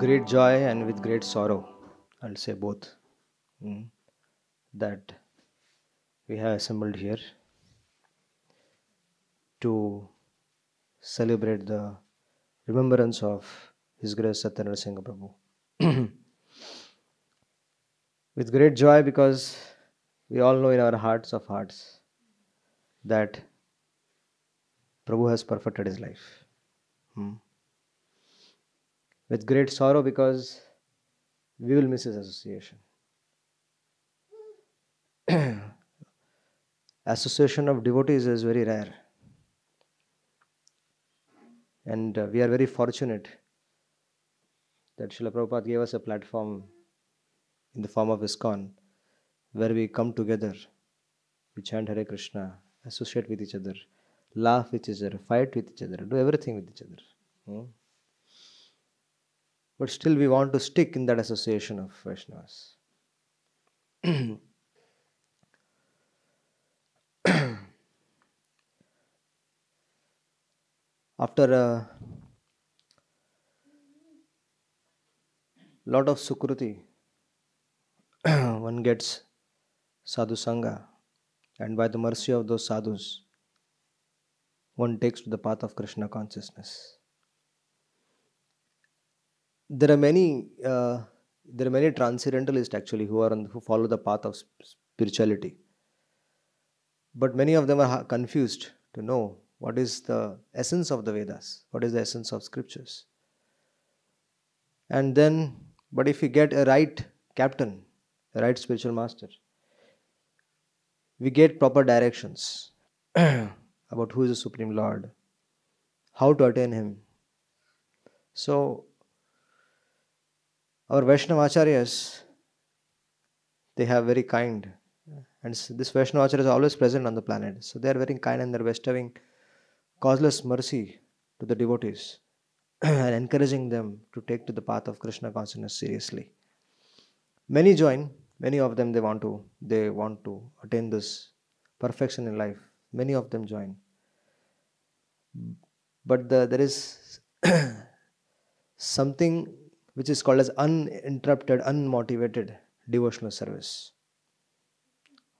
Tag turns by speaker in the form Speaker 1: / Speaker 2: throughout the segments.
Speaker 1: great joy and with great sorrow, I'll say both, mm, that we have assembled here to celebrate the remembrance of His Grace Satyanarayana Singh Prabhu. with great joy, because we all know in our hearts of hearts that Prabhu has perfected his life. Hmm with great sorrow because we will miss his association. association of devotees is very rare. And uh, we are very fortunate that Srila Prabhupada gave us a platform in the form of ISKCON where we come together, we chant Hare Krishna, associate with each other, laugh with each other, fight with each other, do everything with each other. Hmm? but still we want to stick in that association of Vaishnavas. After a lot of Sukruti, one gets Sadhu Sangha, and by the mercy of those sadhus, one takes to the path of Krishna consciousness there are many uh, there are many transcendentalists actually who are on, who follow the path of spirituality but many of them are confused to know what is the essence of the vedas what is the essence of scriptures and then but if we get a right captain a right spiritual master we get proper directions
Speaker 2: about
Speaker 1: who is the supreme lord how to attain him so our Vaishnava Acharyas, they have very kind, and this Vaishnava Acharya is always present on the planet. So they are very kind and they're bestowing causeless mercy to the devotees and encouraging them to take to the path of Krishna consciousness seriously. Many join, many of them they want to they want to attain this perfection in life. Many of them join. But the, there is something which is called as uninterrupted, unmotivated devotional service.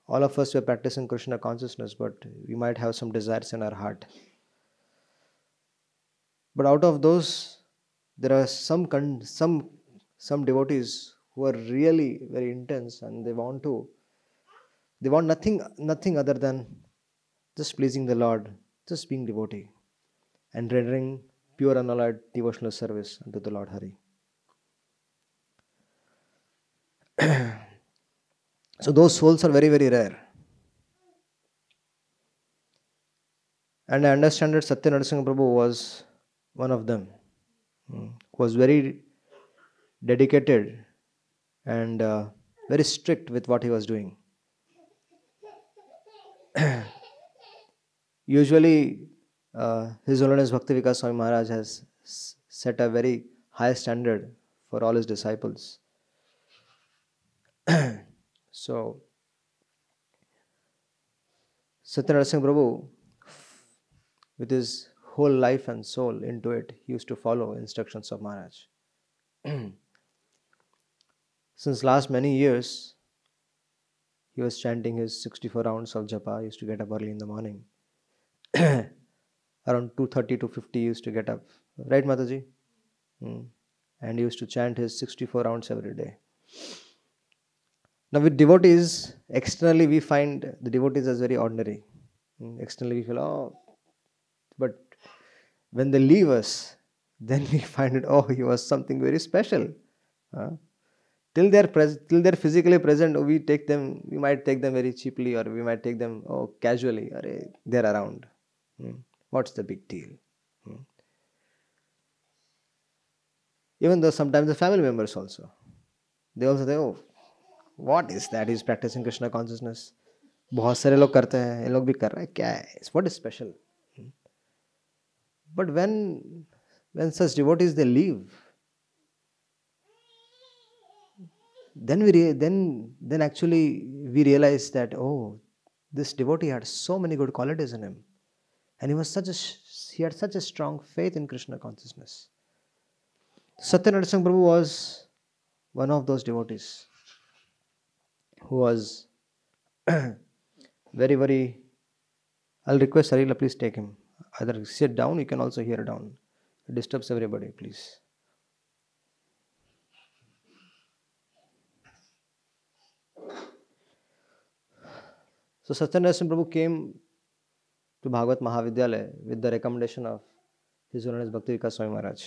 Speaker 1: All of us were practicing Krishna consciousness, but we might have some desires in our heart. But out of those, there are some con- some some devotees who are really very intense and they want to they want nothing nothing other than just pleasing the Lord, just being devotee and rendering pure unalloyed devotional service unto the Lord Hari. so those souls are very, very rare. And I understand that Satya Narasimha Prabhu was one of them, who hmm. was very dedicated and uh, very strict with what he was doing. Usually, uh, His Holiness Bhakti Swami Maharaj has set a very high standard for all his disciples. so, Satya Singh Prabhu, with his whole life and soul into it, he used to follow instructions of Maharaj. Since last many years, he was chanting his 64 rounds of japa. He used to get up early in the morning. Around 2.30 to 50, he used to get up. Right, Mataji? Mm. And he used to chant his 64 rounds every day. Now, with devotees, externally we find the devotees as very ordinary. Hmm, externally we feel, oh, but when they leave us, then we find it, oh, he was something very special. Huh? Till they're pres- till they're physically present, we take them, we might take them very cheaply, or we might take them oh casually, or eh, they're around. Hmm. What's the big deal? Hmm. Even though sometimes the family members also, they also say, oh, what is that is practising Krishna consciousness बहुत सारे लोग करते हैं ये लोग भी कर रहे हैं क्या है what is special but when when such devote is they leave then we re- then then actually we realized that oh this devotee had so many good qualities in him and he was such a he had such a strong faith in krishna consciousness satyanarayana prabhu was one of those devotees who was very, very. I'll request Sarila, please take him. Either sit down, you can also hear down. It disturbs everybody, please. So Satyanarayan Prabhu came to Bhagavat Mahavidyalaya with the recommendation of His Holiness Bhakti Vikas Swami Maharaj.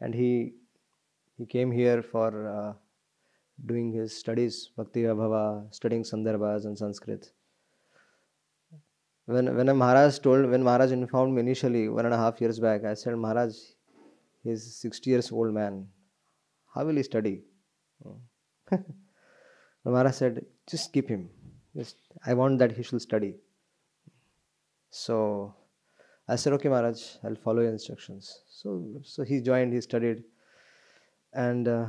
Speaker 1: And he, he came here for uh, doing his studies, Bhakti Vabhava, studying Sandarbhas and Sanskrit. When, when Maharaj told, when Maharaj informed me initially one and a half years back, I said, Maharaj, he is 60 years old man. How will he study? Maharaj said, just keep him. Just, I want that he should study. So I said, okay, Maharaj, I'll follow your instructions. So, so he joined, he studied. And uh,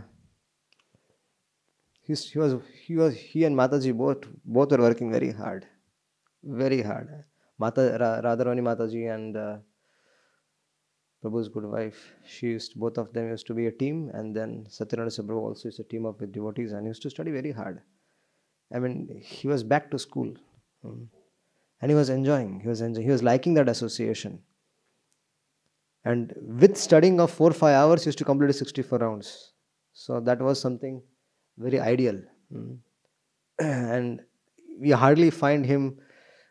Speaker 1: He's, he was he was he and Mataji both both were working very hard, very hard. Mata Ra, Radharani Mataji and uh, Prabhu's good wife. She used both of them used to be a team, and then Satyananda Prabhu also used to team up with devotees and used to study very hard. I mean, he was back to school, mm and he was enjoying. He was enjoying. He was liking that association. And with studying of four five hours, he used to complete sixty four rounds. So that was something very ideal. Mm. and we hardly find him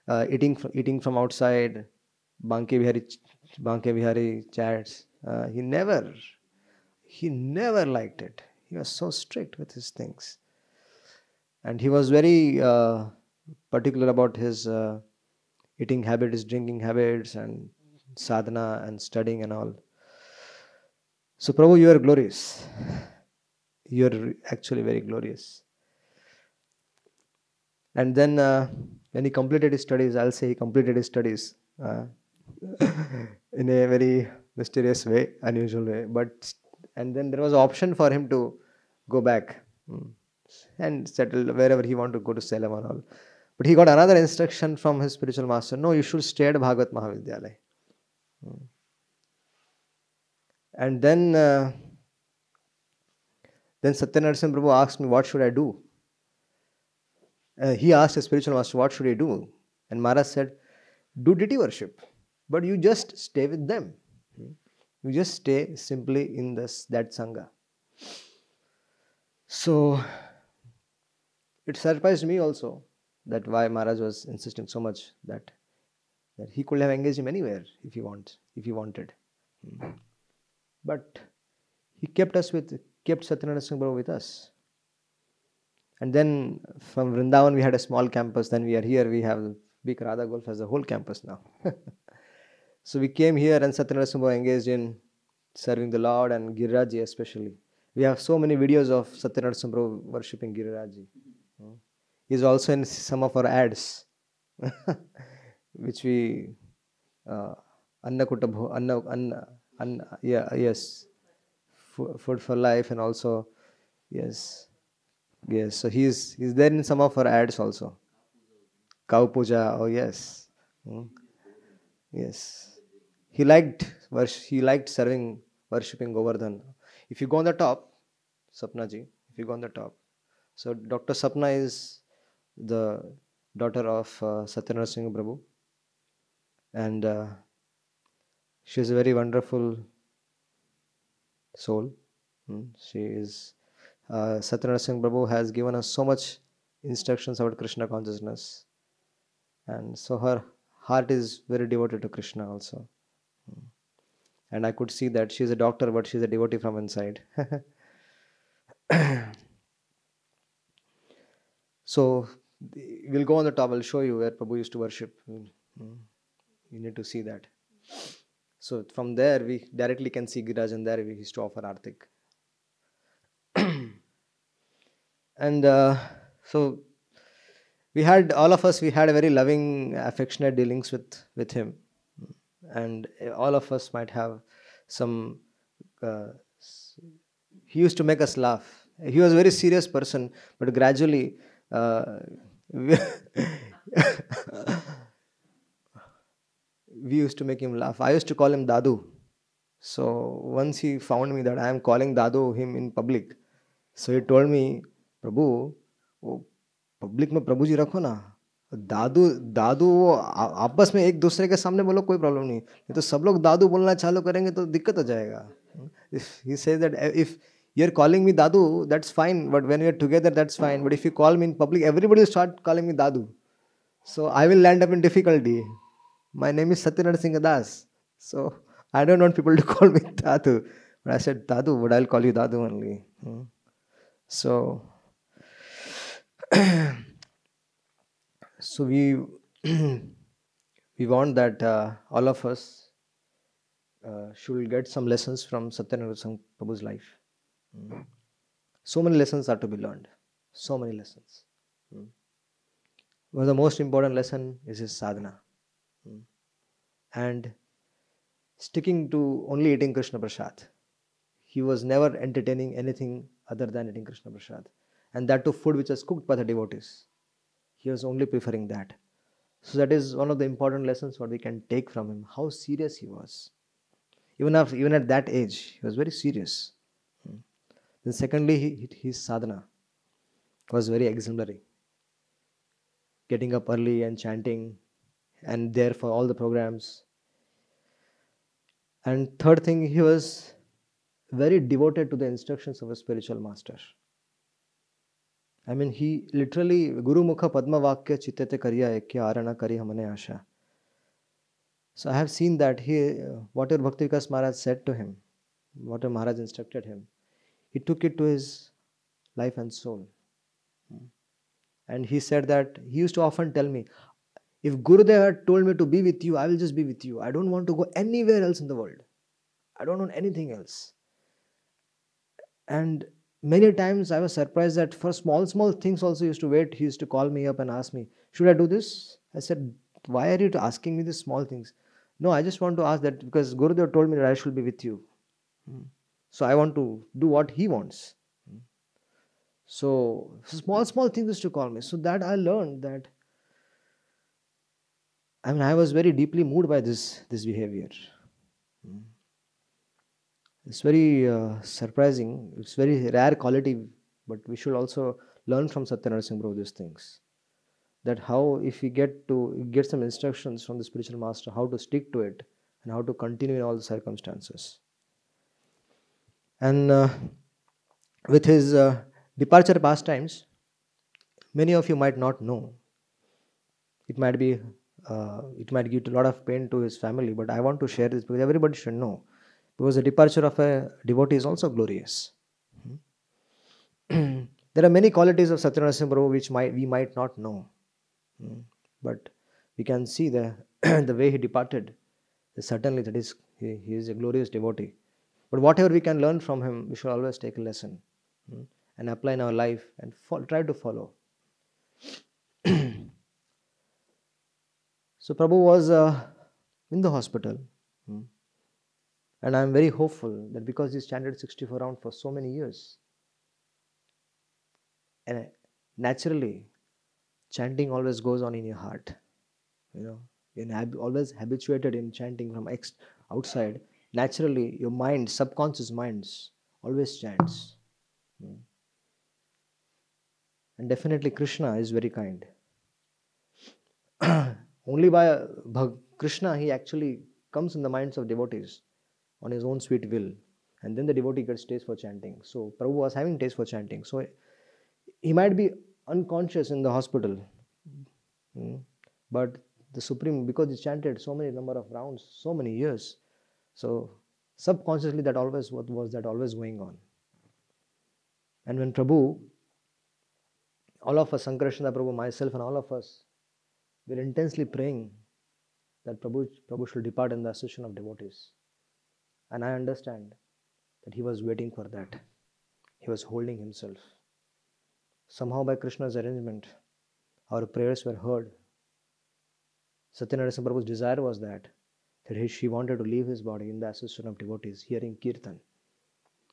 Speaker 1: uh, eating, from, eating from outside, Banke Vihari, Banke Bihari chats. Uh, he never, he never liked it. He was so strict with his things. And he was very uh, particular about his uh, eating habits, drinking habits, and sadhana and studying and all. So, Prabhu, you are glorious you're actually very glorious. And then uh, when he completed his studies, I'll say he completed his studies uh,
Speaker 3: in
Speaker 1: a very mysterious way, unusual way. But and then there was option for him to go back mm, and settle wherever he wanted to go to Salem and all. But he got another instruction from his spiritual master. No, you should stay at Bhagavat Mahavidyalaya. Mm. And then. Uh, then Satyanarasimha Prabhu asked me, What should I do? Uh, he asked his spiritual master, What should I do? And Maharaj said, Do deity worship, but you just stay with them. You just stay simply in this that Sangha. So it surprised me also that why Maharaj was insisting so much that that he could have engaged him anywhere if he wants, if he wanted. Hmm. But he kept us with kept Satyanarayana Singh Prabhu with us. And then from Vrindavan, we had a small campus. Then we are here. We have big Radha Golf as a whole campus now. so we came here, and Satyanarayana Singh Prabhu engaged in serving the Lord and Giriraji especially. We have so many videos of Satyanarayana Singh Prabhu worshipping Giriraji. is also in some of our ads, which we uh, Anna Kutabho, Anna, Anna, Anna, yeah, yes, food for life and also yes yes so he's he's there in some of our ads also cow puja oh yes hmm. yes he liked he liked serving worshipping govardhan if you go on the top sapna ji if you go on the top so dr sapna is the daughter of uh, Singh Prabhu and uh, she is a very wonderful soul. Mm, she is uh, Satyendra Singh Prabhu has given us so much instructions about Krishna consciousness, and so her heart is very devoted to Krishna also. Mm. And I could see that she is a doctor, but she is a devotee from inside. so we'll go on the top. I'll show you where Prabhu used to worship. Mm. You need to see that. So from there we directly can see Giraj and there we used to offer Artik. and uh, so we had all of us we had a very loving affectionate dealings with with him and eh, all of us might have some uh, he used to make us laugh he was a very serious person but gradually uh, we used to make him laugh. I used to call him Dadu. So once he found me that I am calling Dadu him in public, so he told me, Prabhu, वो public में प्रभु जी रखो ना दादू दादू वो आपस में एक दूसरे के सामने बोलो कोई प्रॉब्लम नहीं नहीं तो सब लोग दादू बोलना चालू करेंगे तो दिक्कत हो जाएगा if he says that if you are calling me Dadu that's fine but when you are together that's fine but if you call me in public everybody start calling me Dadu so I will land up in difficulty My name is Satyanarayana Singh Das. So I don't want people to call me Dadu. But I said, Dadu, but I'll call you Dadu only. Hmm. So, so we we want that uh, all of us uh, should get some lessons from Satyanarayana Singh Prabhu's life. Hmm. So many lessons are to be learned. So many lessons. Hmm. One of the most important lesson is his sadhana and sticking to only eating Krishna Prasad. He was never entertaining anything other than eating Krishna Prasad, and that to food which was cooked by the devotees. He was only preferring that. So, that is one of the important lessons what we can take from him how serious he was. Even, after, even at that age, he was very serious. Hmm. Then, secondly, his sadhana was very exemplary. Getting up early and chanting and there for all the programs. And third thing, he was very devoted to the instructions of a spiritual master. I mean, he literally, Guru Mukha Padma Vakya Chitete Karya Ekya Arana Kari Hamane Asha. So I have seen that he, whatever Bhakti Vikas Maharaj said to him, whatever Maharaj instructed him, he took it to his life and soul. And he said that, he used to often tell me, if Gurudev had told me to be with you, I will just be with you. I don't want to go anywhere else in the world. I don't want anything else. And many times I was surprised that for small, small things also used to wait. He used to call me up and ask me, Should I do this? I said, Why are you asking me these small things? No, I just want to ask that because Gurudev told me that I should be with you. Hmm. So I want to do what he wants. Hmm. So small, small things used to call me. So that I learned that I mean, I was very deeply moved by this this behavior. Hmm. It's very uh, surprising. It's very rare quality, but we should also learn from Satyanarayana Singh Prabhu these things. That how if we get to get some instructions from the spiritual master, how to stick to it and how to continue in all the circumstances. And uh, with his uh, departure pastimes, many of you might not know. It might be uh, it might give a lot of pain to his family but i want to share this because everybody should know because the departure of a devotee is also glorious hmm. there are many qualities of satyanarasimha prabhu which might, we might not know hmm. but we can see the the way he departed certainly that is he, he, is a glorious devotee but whatever we can learn from him we should always take a lesson hmm. and apply in our life and fo- try to follow So Prabhu was uh, in the hospital. Hmm. And I am very hopeful that because he chanted 64 rounds for so many years, and naturally, chanting always goes on in your heart. You know, you're hab- always habituated in chanting from ex- outside. Naturally, your mind, subconscious minds, always chants. Hmm. And definitely, Krishna is very kind. Only by uh, Bhag Krishna he actually comes in the minds of devotees on his own sweet will. And then the devotee gets taste for chanting. So Prabhu was having taste for chanting. So he might be unconscious in the hospital. Hmm. But the Supreme, because he chanted so many number of rounds, so many years. So subconsciously that always what was that always going on. And when Prabhu, all of us, Sankarashana Prabhu, myself, and all of us we are intensely praying that Prabhu, Prabhu should depart in the association of devotees. And I understand that he was waiting for that. He was holding himself. Somehow, by Krishna's arrangement, our prayers were heard. Satyanarayana Prabhu's desire was that, that he, she wanted to leave his body in the association of devotees, hearing kirtan.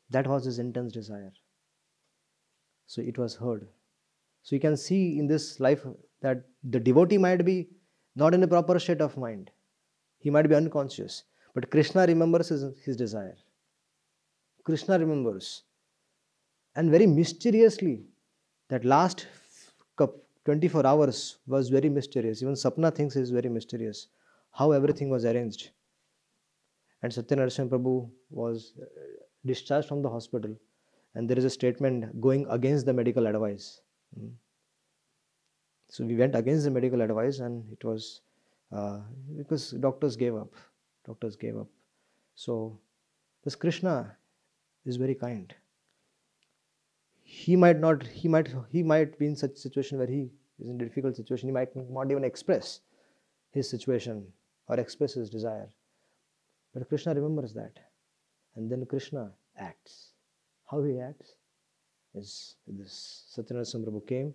Speaker 1: That was his intense desire. So it was heard. So you can see in this life that the devotee might be not in a proper state of mind. He might be unconscious. But Krishna remembers his, his desire. Krishna remembers. And very mysteriously, that last 24 hours was very mysterious. Even Sapna thinks it is very mysterious. How everything was arranged. And Satyanarayan Prabhu was uh, discharged from the hospital. And there is a statement going against the medical advice. Hmm. So we went against the medical advice, and it was uh, because doctors gave up. Doctors gave up. So this Krishna is very kind. He might not. He might. He might be in such situation where he is in a difficult situation. He might not even express his situation or express his desire. But Krishna remembers that, and then Krishna acts. How he acts? is this Satyanarayana Prabhu came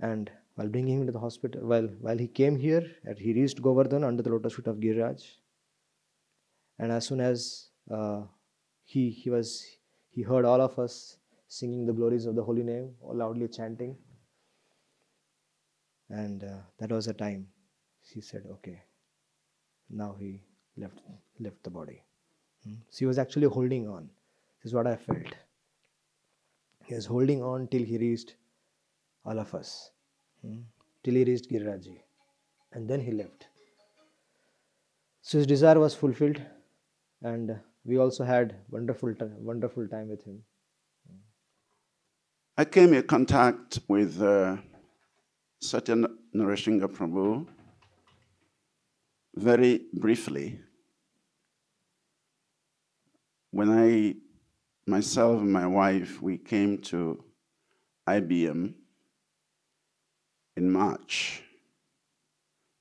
Speaker 1: and while bringing him to the hospital, while, while he came here, and he reached Govardhan under the lotus foot of Giriraj. And as soon as uh, he, he was, he heard all of us singing the glories of the holy name, or loudly chanting. And uh, that was the time she said, okay, now he left, left the body. Hmm? She was actually holding on. This is what I felt. He was holding on till he reached all of us, hmm? till he reached Giriraji. And then he left. So his desire was fulfilled, and we also had wonderful, wonderful time with him.
Speaker 4: I came in contact with uh, Satya Narasimha Prabhu very briefly when I myself and my wife, we came to IBM in March.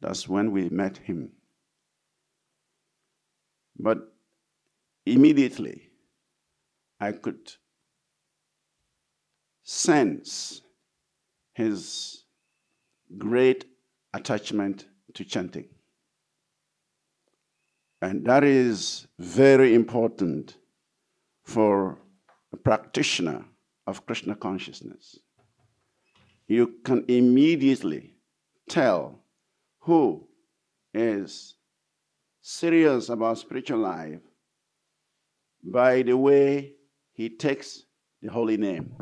Speaker 4: That's when we met him. But immediately, I could sense his great attachment to chanting. And that is very important for a practitioner of Krishna consciousness, you can immediately tell who is serious about spiritual life by the way he takes the holy name.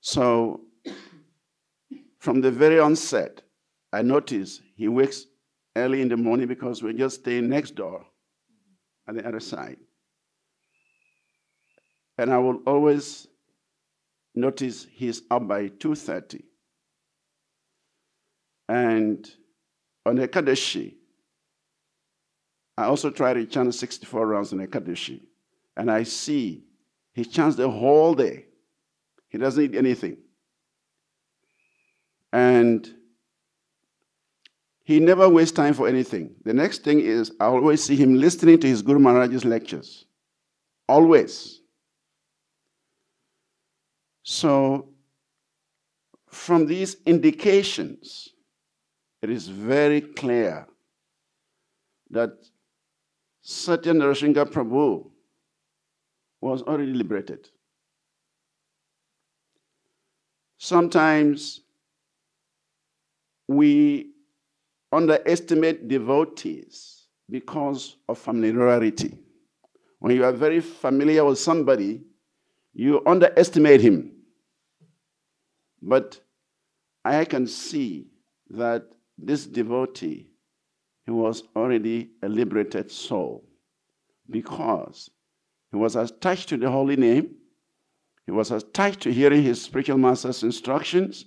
Speaker 4: So, from the very onset, I noticed he wakes early in the morning because we're just staying next door on the other side. And I will always notice he's up by 2.30. And on Ekadeshi, I also try to chant 64 rounds on Ekadeshi. And I see he chants the whole day. He doesn't eat anything. And he never wastes time for anything. The next thing is I always see him listening to his Guru Maharaj's lectures. Always. So, from these indications, it is very clear that Satya Narasimha Prabhu was already liberated. Sometimes we underestimate devotees because of familiarity. When you are very familiar with somebody, you underestimate him. But I can see that this devotee, he was already a liberated soul because he was attached to the holy name. He was attached to hearing his spiritual master's instructions.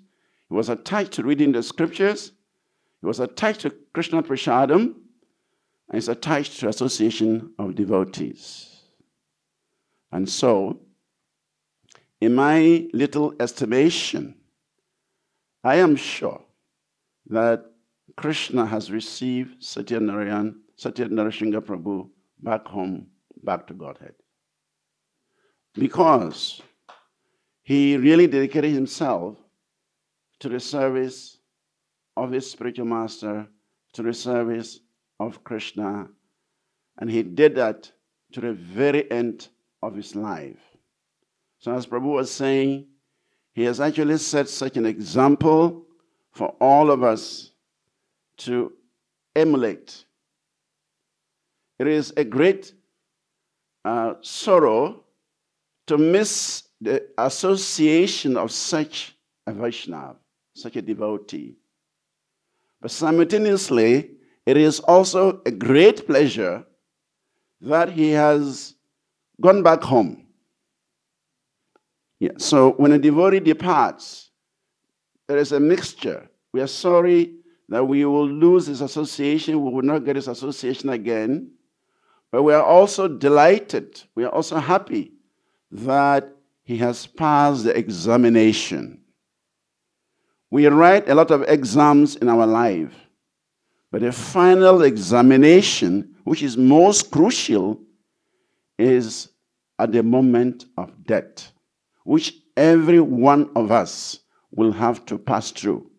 Speaker 4: He was attached to reading the scriptures. He was attached to Krishna Prashadam and is attached to association of devotees. And so, in my little estimation, I am sure that Krishna has received Satyanarayan, Satyanarashinga Prabhu back home, back to Godhead. Because he really dedicated himself to the service of his spiritual master to the service of Krishna. And he did that to the very end of his life. So, as Prabhu was saying, he has actually set such an example for all of us to emulate. It is a great uh, sorrow to miss the association of such a Vaishnava, such a devotee. But simultaneously, it is also a great pleasure that he has gone back home. Yeah, so when a devotee departs, there is a mixture. We are sorry that we will lose his association, we will not get his association again. But we are also delighted, we are also happy that he has passed the examination. We write a lot of exams in our life, but the final examination, which is most crucial, is at the moment of death, which every one of us will have to pass through.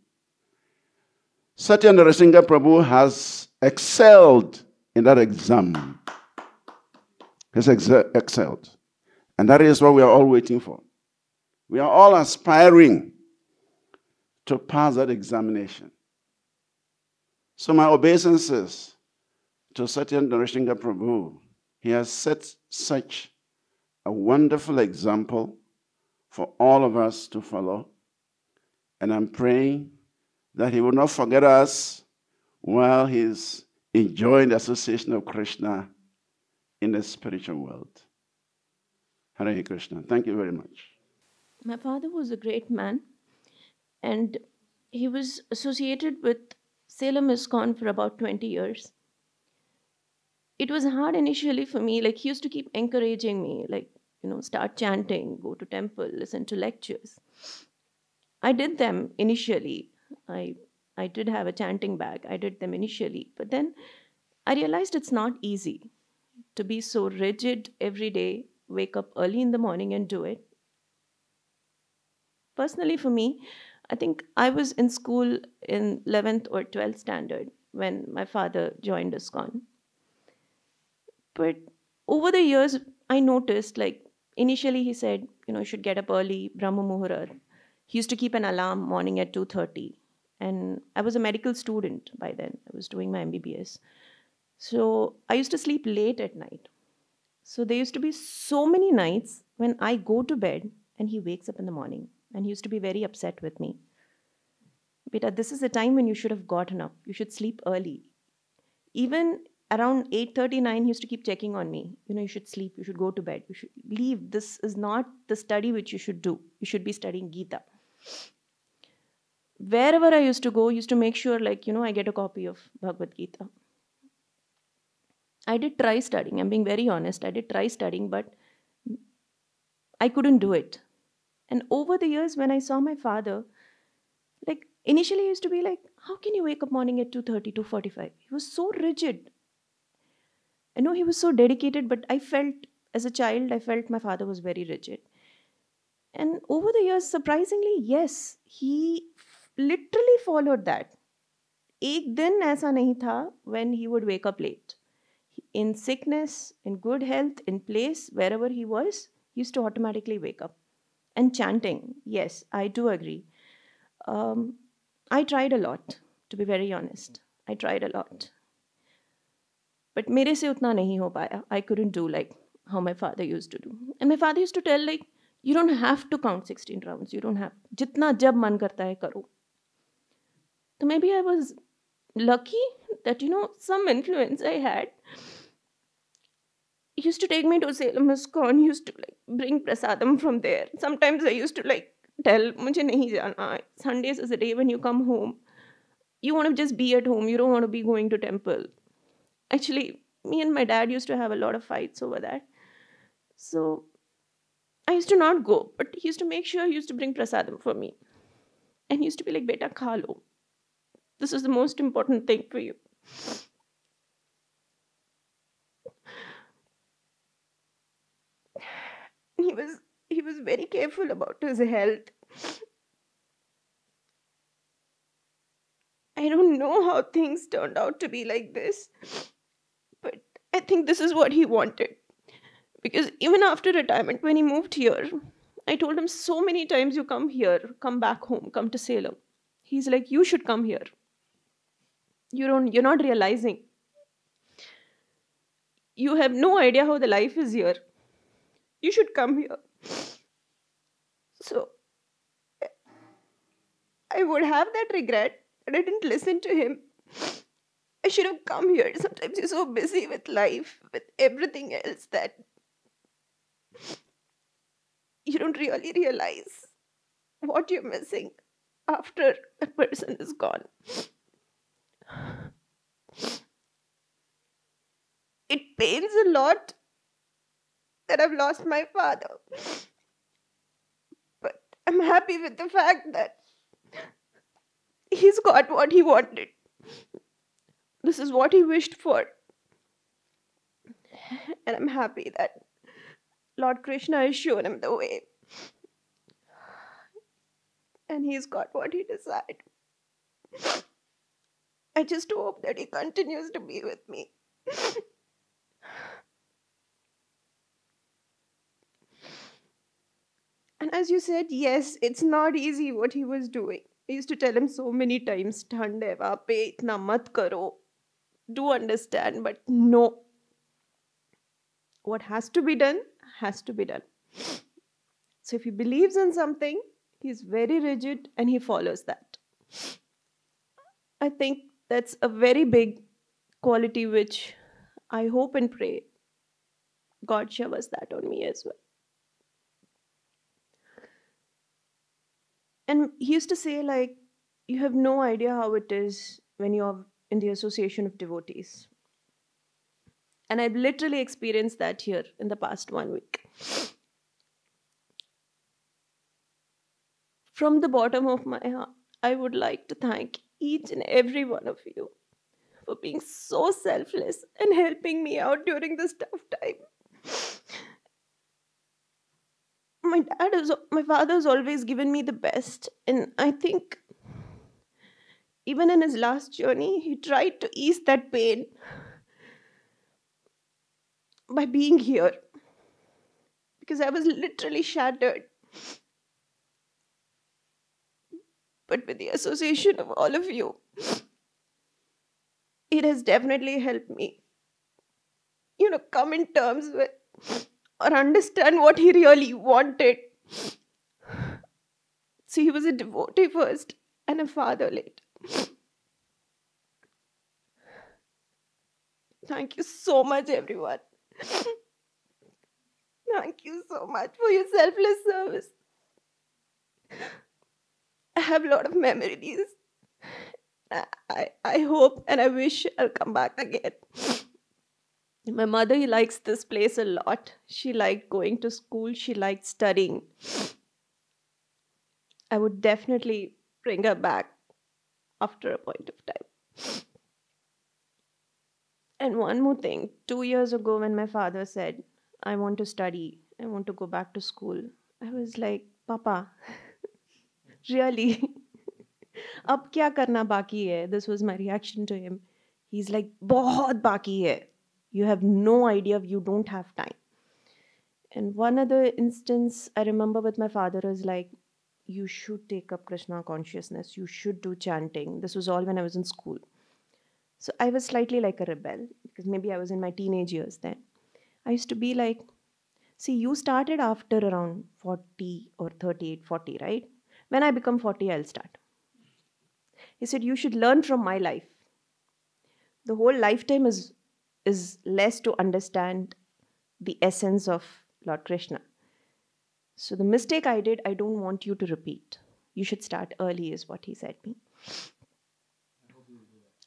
Speaker 4: Satya Prabhu has excelled in that exam. He's ex- excelled. And that is what we are all waiting for. We are all aspiring to pass that examination. So my obeisances to Satyan Narasingha Prabhu, he has set such a wonderful example for all of us to follow. And I'm praying that he will not forget us while he's enjoying the association of Krishna in the spiritual world. Hare Krishna. Thank you very much.
Speaker 5: My father was a great man and he was associated with Salem Iscon for about 20 years. It was hard initially for me. Like, he used to keep encouraging me, like, you know, start chanting, go to temple, listen to lectures. I did them initially. I, I did have a chanting bag. I did them initially. But then I realized it's not easy to be so rigid every day, wake up early in the morning and do it. Personally, for me, I think I was in school in 11th or 12th standard when my father joined ISKCON. But over the years, I noticed like initially he said, you know, you should get up early, Brahma muhurat. He used to keep an alarm morning at 2.30. And I was a medical student by then. I was doing my MBBS. So I used to sleep late at night. So there used to be so many nights when I go to bed and he wakes up in the morning and he used to be very upset with me. Beta, this is the time when you should have gotten up. You should sleep early. Even around 8.39, he used to keep checking on me. You know, you should sleep. You should go to bed. You should leave. This is not the study which you should do. You should be studying Gita. Wherever I used to go, used to make sure, like, you know, I get a copy of Bhagavad Gita. I did try studying. I'm being very honest. I did try studying, but I couldn't do it and over the years, when I saw my father, like initially he used to be like, how can you wake up morning at 2.30, 2.45? He was so rigid. I know he was so dedicated, but I felt, as a child, I felt my father was very rigid. And over the years, surprisingly, yes, he literally followed that. एक दिन ऐसा नहीं था when he would wake up late. In sickness, in good health, in place, wherever he was, he used to automatically wake up and chanting. Yes, I do agree. Um, I tried a lot, to be very honest. I tried a lot. But मेरे se utna nahi ho paya. I couldn't do like how my father used to do. And my father used to tell like, you don't have to count 16 rounds. You don't have. Jitna jab man karta hai, karo. So maybe I was lucky that you know some influence I had used to take me to Salem ISKCON, used to like bring prasadam from there. Sometimes I used to like tell, Mujhe nahi jana. Sundays is a day when you come home. You want to just be at home. You don't want to be going to temple. Actually, me and my dad used to have a lot of fights over that. So I used to not go, but he used to make sure he used to bring prasadam for me. And he used to be like, Beta khalo. This is the most important thing for you. he was he was very careful about his health i don't know how things turned out to be like this but i think this is what he wanted because even after retirement when he moved here i told him so many times you come here come back home come to salem he's like you should come here you don't you're not realizing you have no idea how the life is here you should come here. So I would have that regret that I didn't listen to him. I should have come here. Sometimes you're so busy with life, with everything else that you don't really realize what you're missing after a person is gone. It pains a lot that I've lost my father. But I'm happy with the fact that he's got what he wanted. This is what he wished for. And I'm happy that Lord Krishna has shown him the way. And he's got what he desired. I just hope that he continues to be with me. And as you said, yes, it's not easy what he was doing. I used to tell him so many times, Tandeva, है वहाँ पे इतना Do understand, but no. What has to be done has to be done. So if he believes in something, he's very rigid and he follows that. I think that's a very big quality which I hope and pray God showers that on me as well. And he used to say, like, you have no idea how it is when you're in the association of devotees. And I've literally experienced that here in the past one week. From the bottom of my heart, I would like to thank each and every one of you for being so selfless and helping me out during this tough time my dad is my father's always given me the best and i think even in his last journey he tried to ease that pain by being here because i was literally shattered but with the association of all of you it has definitely helped me you know come in terms with or understand what he really wanted. So he was a devotee first and a father later. Thank you so much, everyone. Thank you so much for your selfless service. I have a lot of memories. I, I hope and I wish I'll come back again my mother likes this place a lot she liked going to school she liked studying i would definitely bring her back after a point of time and one more thing two years ago when my father said i want to study i want to go back to school i was like papa really ab क्या karna बाकी है This was my reaction to him. He's like, like बहुत बाकी you have no idea you don't have time and one other instance i remember with my father was like you should take up krishna consciousness you should do chanting this was all when i was in school so i was slightly like a rebel because maybe i was in my teenage years then i used to be like see you started after around 40 or 38 40 right when i become 40 i'll start he said you should learn from my life the whole lifetime is is less to understand the essence of Lord Krishna. So the mistake I did, I don't want you to repeat. You should start early, is what he said me.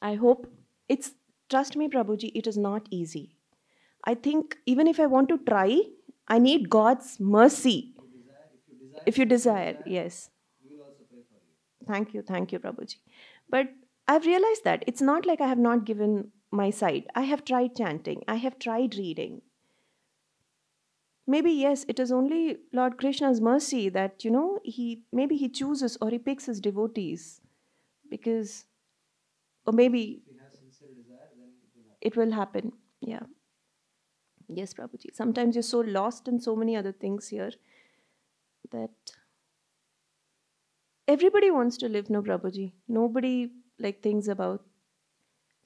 Speaker 5: I hope it's trust me, Prabhuji, it is not easy. I think even if I want to try, I need God's mercy. If you desire, yes. Thank you, thank you, Prabhuji. But I've realized that it's not like I have not given my side. I have tried chanting, I have tried reading. Maybe, yes, it is only Lord Krishna's mercy that, you know, he maybe he chooses or he picks his devotees because, or maybe it will happen. Yeah.
Speaker 1: Yes, Prabhuji. Sometimes you're
Speaker 5: so lost in so many other things here that everybody wants to live, no, Prabhuji. Nobody like thinks about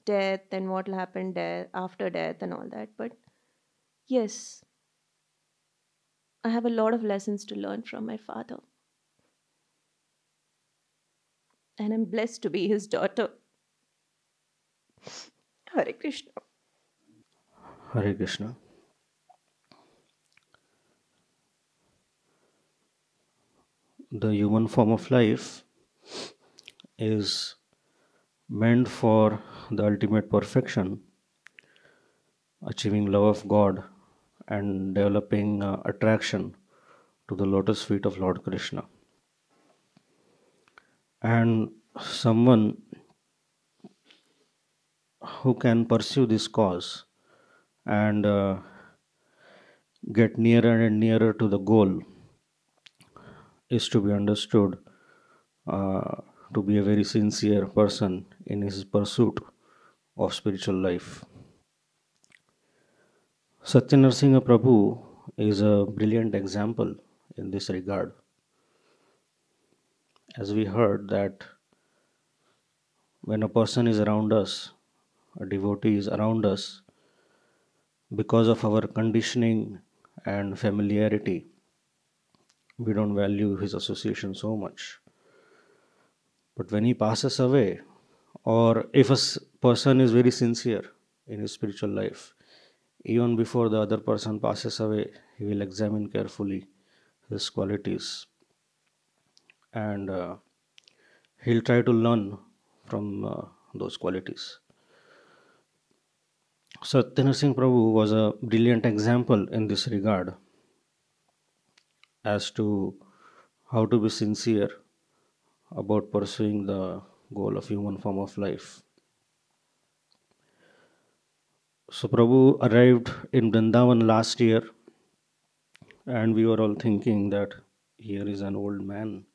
Speaker 5: death and what will happen death after death and all that but yes i have a lot of lessons to learn from my father and i'm blessed to be his daughter hare krishna
Speaker 3: hare krishna the human form of life is meant for the ultimate perfection, achieving love of God, and developing uh, attraction to the lotus feet of Lord Krishna. And someone who can pursue this cause and uh, get nearer and nearer to the goal is to be understood uh, to be a very sincere person in his pursuit of spiritual life. Satyanarasinghe Prabhu is a brilliant example in this regard. As we heard that when a person is around us, a devotee is around us, because of our conditioning and familiarity, we don't value his association so much. But when he passes away, or if a person is very sincere in his spiritual life, even before the other person passes away, he will examine carefully his qualities and uh, he'll try to learn from uh, those qualities. So, Singh Prabhu was a brilliant example in this regard as to how to be sincere about pursuing the goal of human form of life. So Prabhu arrived in Vrindavan last year, and we were all thinking that here is an old man,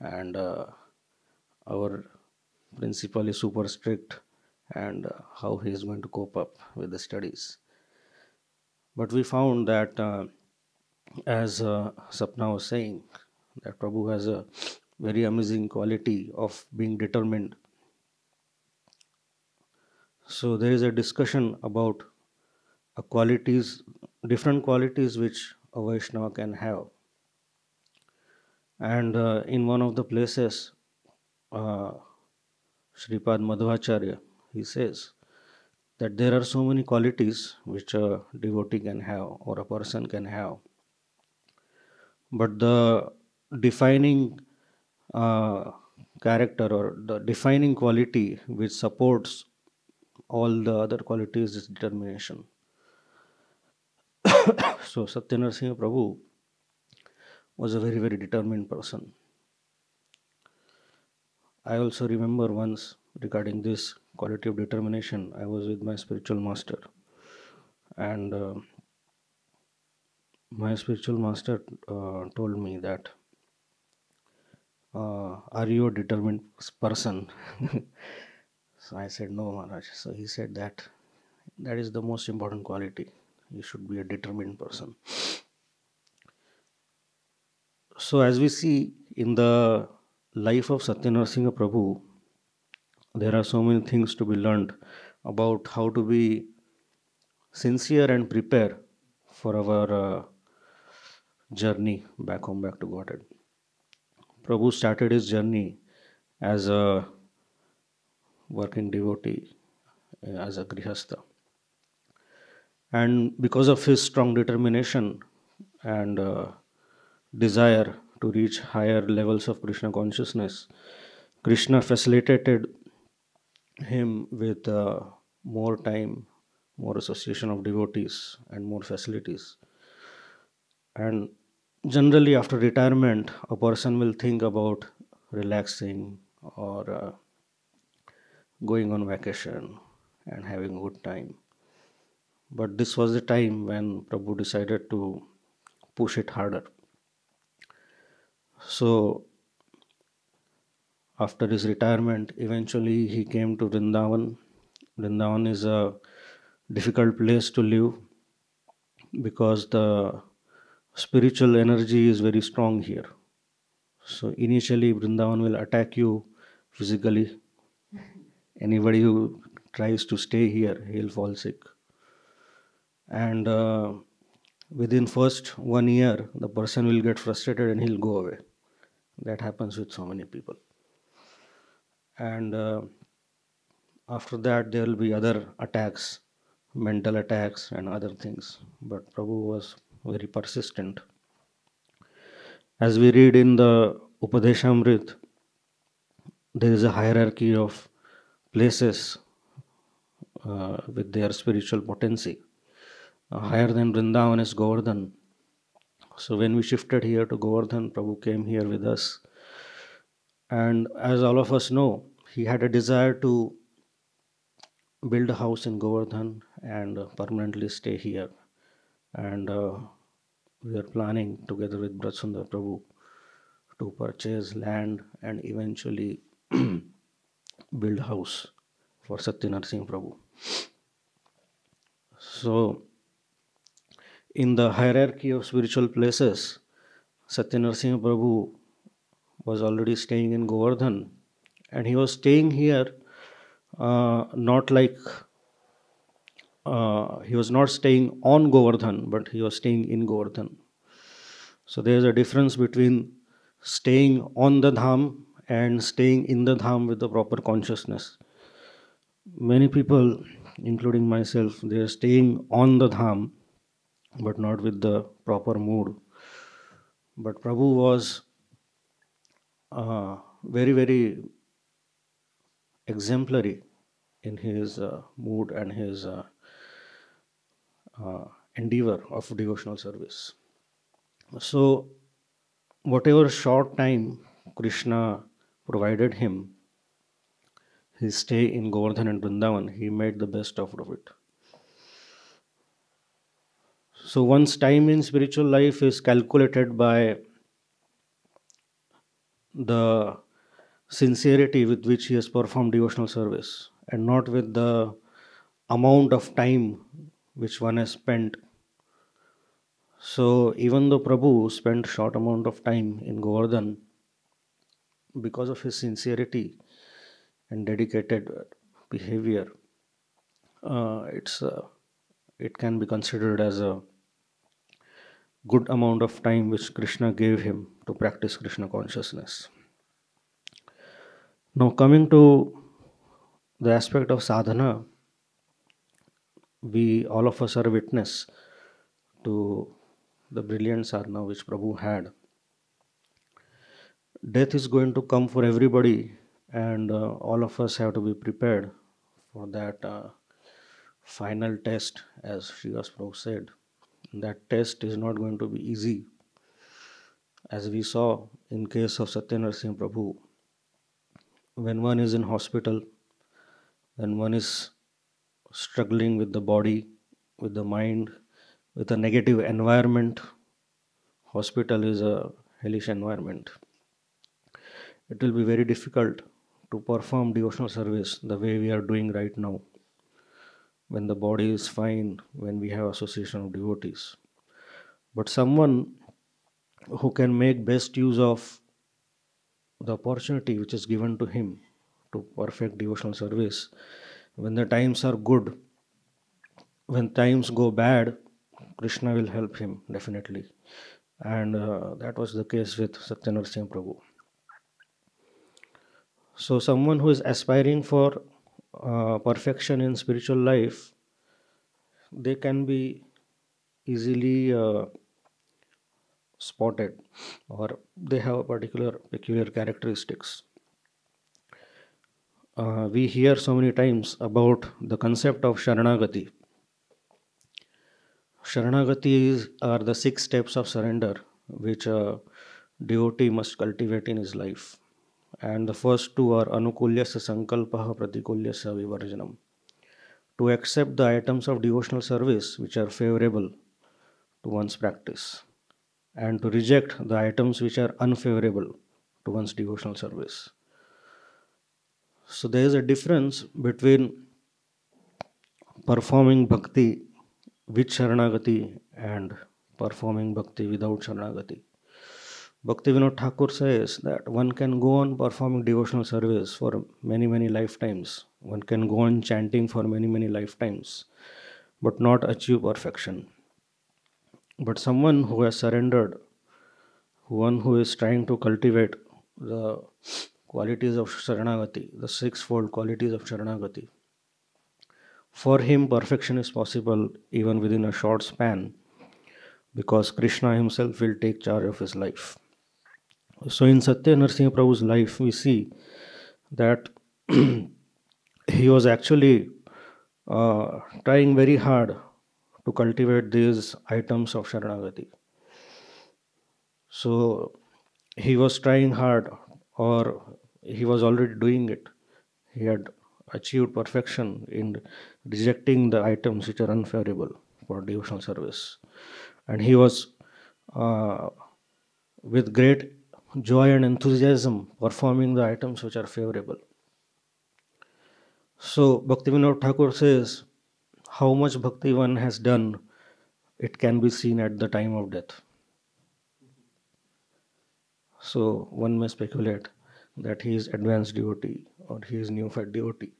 Speaker 3: and uh, our principal is super strict, and uh, how he is going to cope up with the studies. But we found that, uh, as uh, Sapna was saying, that Prabhu has a very amazing quality of being determined so there is a discussion about qualities, different qualities which a Vaishnava can have. And uh, in one of the places, uh, Sripad Madhvacharya, he says that there are so many qualities which a devotee can have or a person can have. But the defining uh, character or the defining quality which supports all the other qualities is determination. so Satyanarasinghe Prabhu was a very, very determined person. I also remember once regarding this quality of determination, I was with my spiritual master, and uh, my spiritual master uh, told me that. Uh, are you a determined person? So I said, No, Maharaj. So he said that that is the most important quality. You should be a determined person. So, as we see in the life of Singh Prabhu, there are so many things to be learned about how to be sincere and prepare for our uh, journey back home, back to Godhead. Prabhu started his journey as a working devotee uh, as a grihastha and because of his strong determination and uh, desire to reach higher levels of krishna consciousness krishna facilitated him with uh, more time more association of devotees and more facilities and generally after retirement a person will think about relaxing or uh, going on vacation and having a good time. But this was the time when Prabhu decided to push it harder. So, after his retirement, eventually he came to Vrindavan. Vrindavan is a difficult place to live because the spiritual energy is very strong here. So, initially, Vrindavan will attack you physically anybody who tries to stay here he'll fall sick and uh, within first one year the person will get frustrated and he'll go away that happens with so many people and uh, after that there will be other attacks mental attacks and other things but prabhu was very persistent as we read in the upadeshamrit there is a hierarchy of places uh, with their spiritual potency, uh, higher than Vrindavan is Govardhan. So when we shifted here to Govardhan, Prabhu came here with us. And as all of us know, he had a desire to build a house in Govardhan and uh, permanently stay here. And uh, we are planning together with Bratsundar Prabhu to purchase land and eventually build house for Satya Prabhu. So, in the hierarchy of spiritual places, Satya Prabhu was already staying in Govardhan and he was staying here uh, not like uh, he was not staying on Govardhan, but he was staying in Govardhan. So there is a difference between staying on the Dham and staying in the dham with the proper consciousness. Many people, including myself, they are staying on the dham but not with the proper mood. But Prabhu was uh, very, very exemplary in his uh, mood and his uh, uh endeavor of devotional service. So, whatever short time Krishna provided him his stay in Govardhan and Vrindavan, he made the best out of it. So one's time in spiritual life is calculated by the sincerity with which he has performed devotional service and not with the amount of time which one has spent. So even though Prabhu spent short amount of time in Govardhan, because of his sincerity and dedicated behavior, uh, it's uh, it can be considered as a good amount of time which Krishna gave him to practice Krishna consciousness. Now, coming to the aspect of sadhana, we all of us are witness to the brilliant sadhana which Prabhu had death is going to come for everybody and uh, all of us have to be prepared for that uh, final test as Shiva's Prabhu said that test is not going to be easy as we saw in case of Satyanarasimha Prabhu when one is in hospital when one is struggling with the body with the mind with a negative environment hospital is a hellish environment it will be very difficult to perform devotional service the way we are doing right now when the body is fine when we have association of devotees but someone who can make best use of the opportunity which is given to him to perfect devotional service when the times are good when times go bad krishna will help him definitely and uh, that was the case with satyanarayana prabhu so, someone who is aspiring for uh, perfection in spiritual life, they can be easily uh, spotted or they have particular peculiar characteristics. Uh, we hear so many times about the concept of Sharanagati. Sharanagati is, are the six steps of surrender which a devotee must cultivate in his life and the first two are Anukulyasa Sankalpaha Pratikulyasa Vivarjanam. To accept the items of devotional service which are favorable to one's practice and to reject the items which are unfavorable to one's devotional service. So there is a difference between performing bhakti with sharanagati and performing bhakti without sharanagati. Bhaktivinoda Thakur says that one can go on performing devotional service for many, many lifetimes. One can go on chanting for many, many lifetimes, but not achieve perfection. But someone who has surrendered, one who is trying to cultivate the qualities of Sharanagati, the sixfold qualities of Sharanagati, for him, perfection is possible even within a short span because Krishna himself will take charge of his life. So in Satya Narsingh Prabhu's life, we see that he was actually uh, trying very hard to cultivate these items of Sharanagati. So he was trying hard, or he was already doing it. He had achieved perfection in rejecting the items which are unfavorable for devotional service. And he was, uh, with great joy and enthusiasm performing the items which are favorable. So Bhaktivinoda Thakur says, how much bhakti one has done, it can be seen at the time of death. So one may speculate that he is advanced devotee or he is neophyte devotee.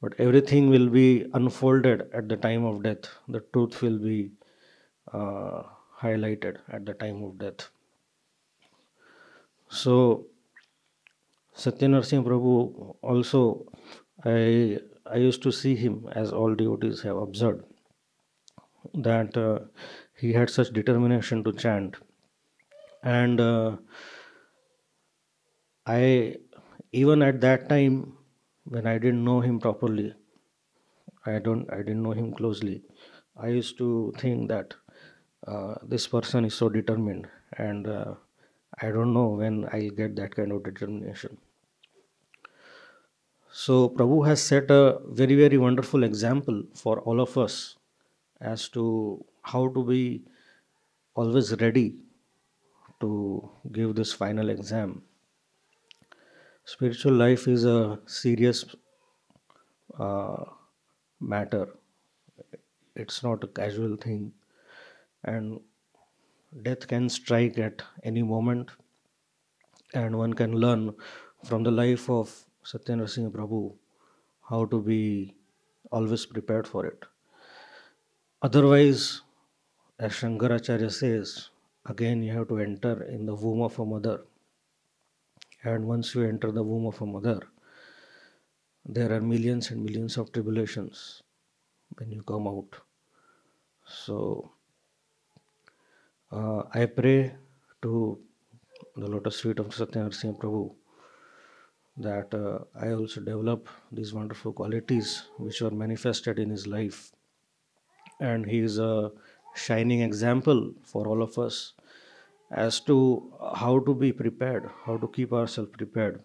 Speaker 3: But everything will be unfolded at the time of death. The truth will be uh, highlighted at the time of death. So, Satyanarasingh Prabhu also, I, I used to see him as all devotees have observed that uh, he had such determination to chant. And uh, I, even at that time, when I didn't know him properly, I don't, I didn't know him closely. I used to think that uh, this person is so determined and uh, I don't know when I'll get that kind of determination. So Prabhu has set a very very wonderful example for all of us as to how to be always ready to give this final exam. Spiritual life is a serious uh, matter. It's not a casual thing, and death can strike at any moment, and one can learn from the life of Satyendra Singh Prabhu how to be always prepared for it. Otherwise, as Shankaracharya says, again you have to enter in the womb of a mother. And once you enter the womb of a mother, there are millions and millions of tribulations when you come out. So, uh, I pray to the lotus feet of Satya Singh Prabhu that uh, I also develop these wonderful qualities which were manifested in his life. And he is a shining example for all of us as to how to be prepared, how to keep ourselves prepared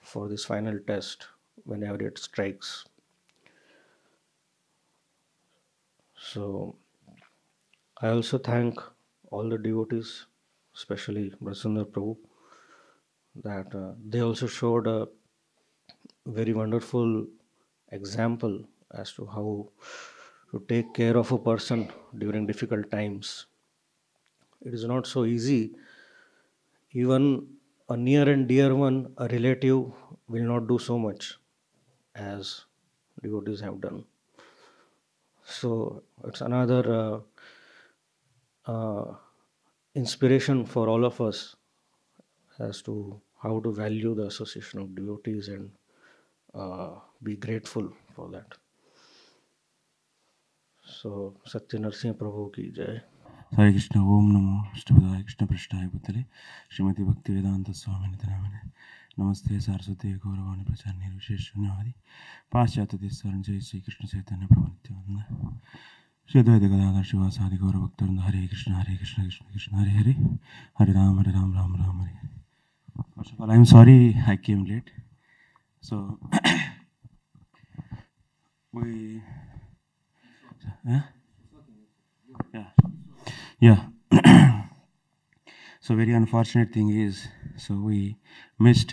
Speaker 3: for this final test whenever it strikes. So, I also thank all the devotees, especially Brasundar Prabhu, that uh, they also showed a very wonderful example as to how to take care of a person during difficult times. It is not so easy. Even a near and dear one, a relative, will not do so much as devotees have done. So it's another. Uh, uh, inspiration for all of us as to how to value the association of devotees and uh, be grateful for that. So, Satya Narasimha Prabhu ki jai.
Speaker 2: हरे कृष्ण ओम नमो अष्टपदाय कृष्ण पृष्ठाय पुतले श्रीमती भक्ति वेदांत स्वामी नितनामिने नमस्ते सरस्वती गौरवाणी प्रचार निर्विशेष धन्यवादी पाश्चात्य देश जय श्री कृष्ण चैतन्य प्रभु नित्यानंद ಶ್ರೀದ್ವೈತ ಗದಾಧರ ಶಿವಾಸಾದಿ ಗೌರ ಭಕ್ತರಿಂದ Hare Krishna Hare Krishna Krishna Krishna Hare Hare Hare Ram Hare Ram Ram Ram Hare first of all I am sorry I came late so yeah so very unfortunate thing is so we missed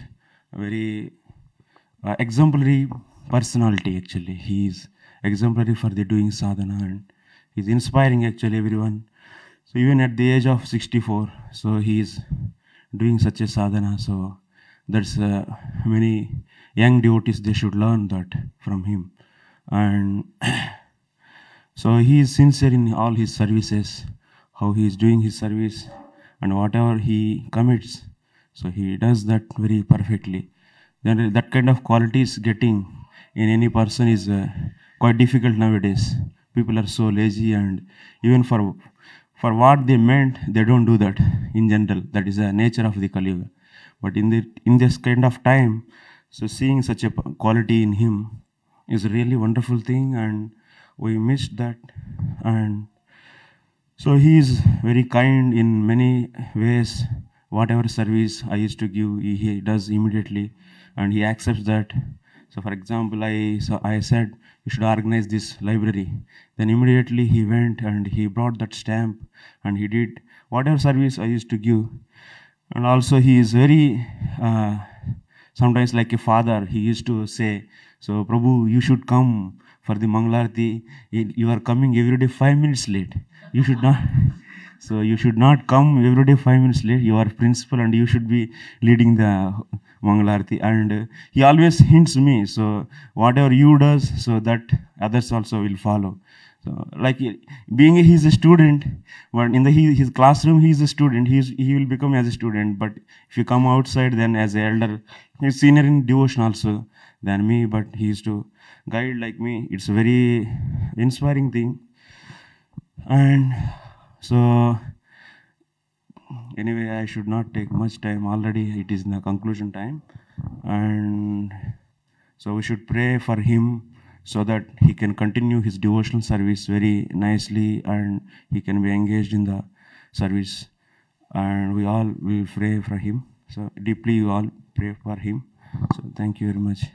Speaker 2: a very uh, exemplary personality actually he is exemplary for the doing sadhana and he's inspiring actually everyone. So even at the age of 64, so he is doing such a sadhana. So that's uh, many young devotees they should learn that from him, and so he is sincere in all his services, how he is doing his service, and whatever he commits, so he does that very perfectly. Then that kind of quality is getting in any person is uh, quite difficult nowadays people are so lazy and even for for what they meant they don't do that in general that is the nature of the kali yuga but in the in this kind of time so seeing such a quality in him is a really wonderful thing and we missed that and so he is very kind in many ways whatever service i used to give he does immediately and he accepts that so for example, I, so I said, you should organize this library. Then immediately he went and he brought that stamp and he did whatever service I used to give. And also he is very, uh, sometimes like a father, he used to say, so Prabhu, you should come for the Mangalarti. You are coming every day five minutes late. You should not. So you should not come every day five minutes late. You are principal and you should be leading the Mangalarti. And uh, he always hints me. So whatever you does, so that others also will follow. So like being he's a student, but in the his classroom he's a student. He's he will become as a student. But if you come outside, then as an elder, he's senior in devotion also than me. But he used to guide like me. It's a very inspiring thing. And so anyway, I should not take much time already. It is the conclusion time. And so we should pray for him so that he can continue his devotional service very nicely and he can be engaged in the service. And we all will pray for him. So deeply you all pray for him. So thank you very much.